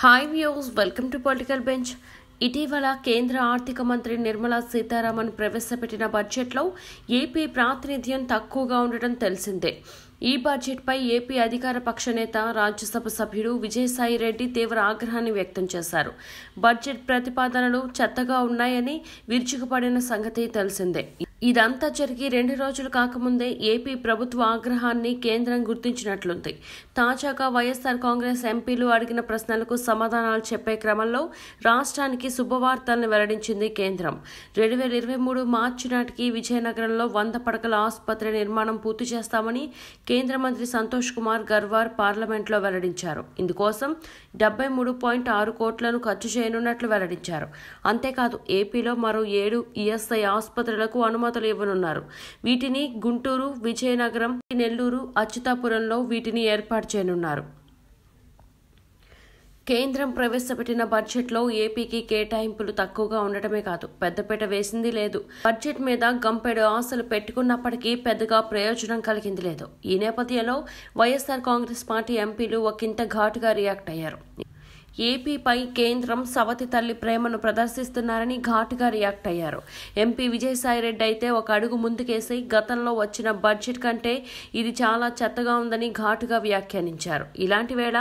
hi views welcome to political bench ఇటీవల కేంద్ర ఆర్థిక మంత్రి నిర్మలా సీతారామన్ ప్రవేశపెట్టిన బడ్జెట్లో ఏపీ ప్రాతినిధ్యం తక్కువగా ఉండటం తెలిసిందే ఈ బడ్జెట్పై ఏపీ అధికార పక్ష నేత రాజ్యసభ సభ్యుడు విజయసాయి రెడ్డి తీవ్ర ఆగ్రహాన్ని వ్యక్తం చేశారు బడ్జెట్ ప్రతిపాదనలు చెత్తగా ఉన్నాయని విరుచుకుపడిన సంగతి తెలిసిందే ఇదంతా జరిగి రెండు రోజులు కాకముందే ఏపీ ప్రభుత్వ ఆగ్రహాన్ని కేంద్రం గుర్తించినట్లుంది తాజాగా వైఎస్ఆర్ కాంగ్రెస్ ఎంపీలు అడిగిన ప్రశ్నలకు సమాధానాలు చెప్పే క్రమంలో రాష్ట్రానికి శుభవార్తలను వెల్లడించింది కేంద్రం రెండు వేల ఇరవై మూడు మార్చి నాటికి విజయనగరంలో వంద పడకల ఆసుపత్రి నిర్మాణం పూర్తి చేస్తామని కేంద్ర మంత్రి సంతోష్ కుమార్ గర్వార్ పార్లమెంట్లో వెల్లడించారు ఇందుకోసం డెబ్బై మూడు పాయింట్ ఆరు కోట్లను ఖర్చు చేయనున్నట్లు వెల్లడించారు అంతేకాదు ఏపీలో మరో ఏడు ఈఎస్ఐ ఆసుపత్రులకు అనుమతి అనుమతులు ఇవ్వనున్నారు వీటిని గుంటూరు విజయనగరం నెల్లూరు అచ్యుతాపురంలో వీటిని ఏర్పాటు చేయనున్నారు కేంద్రం ప్రవేశపెట్టిన బడ్జెట్లో ఏపీకి కేటాయింపులు తక్కువగా ఉండటమే కాదు పెద్దపీట వేసింది లేదు బడ్జెట్ మీద గంపెడు ఆశలు పెట్టుకున్నప్పటికీ పెద్దగా ప్రయోజనం కలిగింది లేదు ఈ నేపథ్యంలో వైఎస్ఆర్ కాంగ్రెస్ పార్టీ ఎంపీలు ఒకంత ఘాటుగా రియాక్ట్ అయ్యారు ఏపీపై కేంద్రం సవతి తల్లి ప్రేమను ప్రదర్శిస్తున్నారని ఘాటుగా రియాక్ట్ అయ్యారు ఎంపీ విజయసాయిరెడ్డి అయితే ఒక అడుగు ముందుకేసి గతంలో వచ్చిన బడ్జెట్ కంటే ఇది చాలా చెత్తగా ఉందని ఘాటుగా వ్యాఖ్యానించారు ఇలాంటి వేళ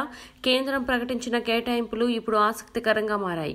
కేంద్రం ప్రకటించిన కేటాయింపులు ఇప్పుడు ఆసక్తికరంగా మారాయి